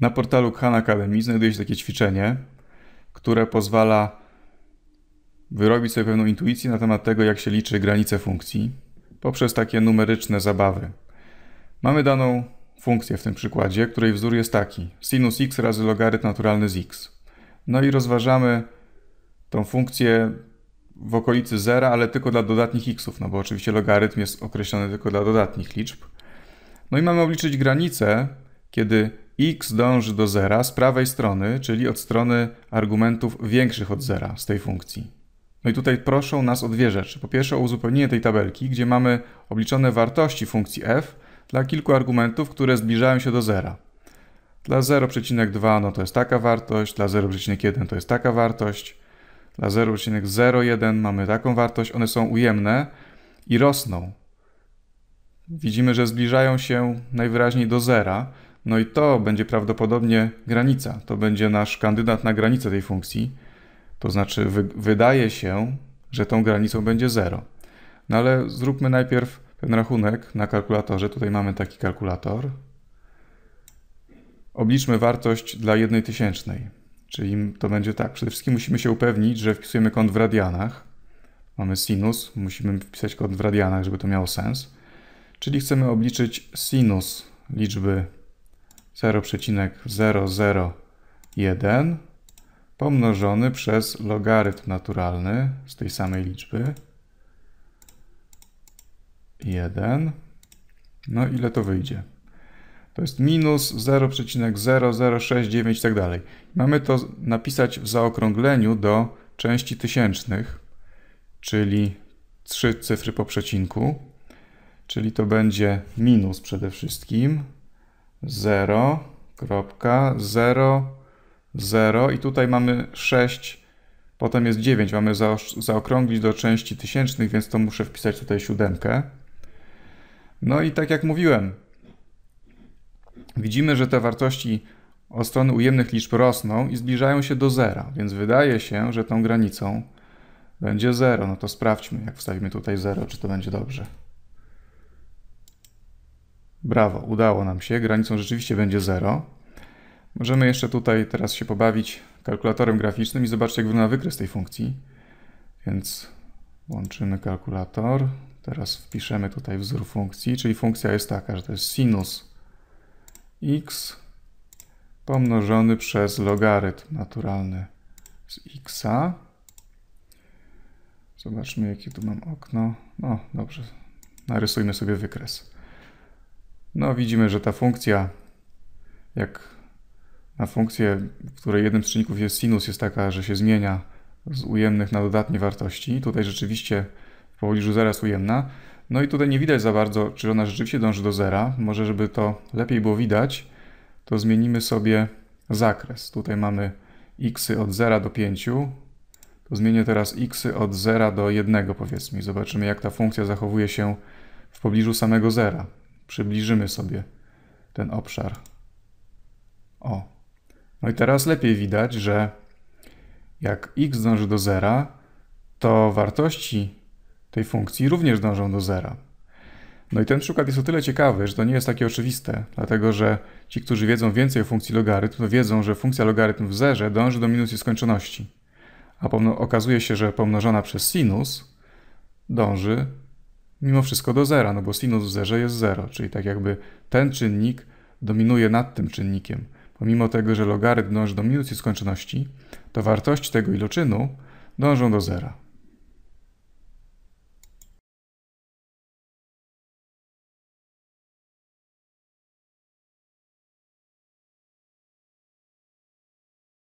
Na portalu Khan Academy znajduje się takie ćwiczenie, które pozwala wyrobić sobie pewną intuicję na temat tego, jak się liczy granice funkcji poprzez takie numeryczne zabawy. Mamy daną funkcję w tym przykładzie, której wzór jest taki: sinus x razy logarytm naturalny z x. No i rozważamy tą funkcję w okolicy zera, ale tylko dla dodatnich xów, no bo oczywiście logarytm jest określony tylko dla dodatnich liczb. No i mamy obliczyć granicę, kiedy x dąży do zera z prawej strony, czyli od strony argumentów większych od zera z tej funkcji. No i tutaj proszą nas o dwie rzeczy. Po pierwsze o uzupełnienie tej tabelki, gdzie mamy obliczone wartości funkcji f dla kilku argumentów, które zbliżają się do zera. Dla 0,2 no to jest taka wartość, dla 0,1 to jest taka wartość, dla 0,01 mamy taką wartość, one są ujemne i rosną. Widzimy, że zbliżają się najwyraźniej do zera, no i to będzie prawdopodobnie granica. To będzie nasz kandydat na granicę tej funkcji. To znaczy, wy wydaje się, że tą granicą będzie 0. No ale zróbmy najpierw ten rachunek na kalkulatorze. Tutaj mamy taki kalkulator. Obliczmy wartość dla jednej tysięcznej. Czyli to będzie tak. Przede wszystkim musimy się upewnić, że wpisujemy kąt w radianach. Mamy sinus, musimy wpisać kąt w radianach, żeby to miało sens. Czyli chcemy obliczyć sinus liczby 0,001 pomnożony przez logarytm naturalny z tej samej liczby 1. No ile to wyjdzie? To jest minus 0,0069 i tak dalej. Mamy to napisać w zaokrągleniu do części tysięcznych, czyli trzy cyfry po przecinku, czyli to będzie minus przede wszystkim 0, 0, 0 i tutaj mamy 6, potem jest 9, mamy zaokrąglić do części tysięcznych, więc to muszę wpisać tutaj siódemkę. No i tak jak mówiłem, widzimy, że te wartości od strony ujemnych liczb rosną i zbliżają się do zera, więc wydaje się, że tą granicą będzie 0. No to sprawdźmy, jak wstawimy tutaj 0, czy to będzie dobrze. Brawo, udało nam się. Granicą rzeczywiście będzie 0. Możemy jeszcze tutaj teraz się pobawić kalkulatorem graficznym i zobaczyć, jak wygląda wykres tej funkcji. Więc łączymy kalkulator. Teraz wpiszemy tutaj wzór funkcji, czyli funkcja jest taka, że to jest sinus x pomnożony przez logarytm naturalny z x. Zobaczmy, jakie tu mam okno. No, dobrze. Narysujmy sobie wykres. No widzimy, że ta funkcja, jak na funkcję, w której jednym z czynników jest sinus, jest taka, że się zmienia z ujemnych na dodatnie wartości. Tutaj rzeczywiście w pobliżu zera jest ujemna. No i tutaj nie widać za bardzo, czy ona rzeczywiście dąży do zera. Może, żeby to lepiej było widać, to zmienimy sobie zakres. Tutaj mamy x od 0 do 5. To zmienię teraz x od 0 do 1 powiedzmy. Zobaczymy, jak ta funkcja zachowuje się w pobliżu samego zera. Przybliżymy sobie ten obszar. O. No i teraz lepiej widać, że jak x dąży do zera, to wartości tej funkcji również dążą do zera. No i ten przykład jest o tyle ciekawy, że to nie jest takie oczywiste, dlatego że ci, którzy wiedzą więcej o funkcji logarytm, to wiedzą, że funkcja logarytm w zerze dąży do minus nieskończoności. A okazuje się, że pomnożona przez sinus dąży mimo wszystko do zera, no bo sinus w zerze jest 0, czyli tak jakby ten czynnik dominuje nad tym czynnikiem. Pomimo tego, że logarytm dąży do minus skończoności, to wartości tego iloczynu dążą do zera.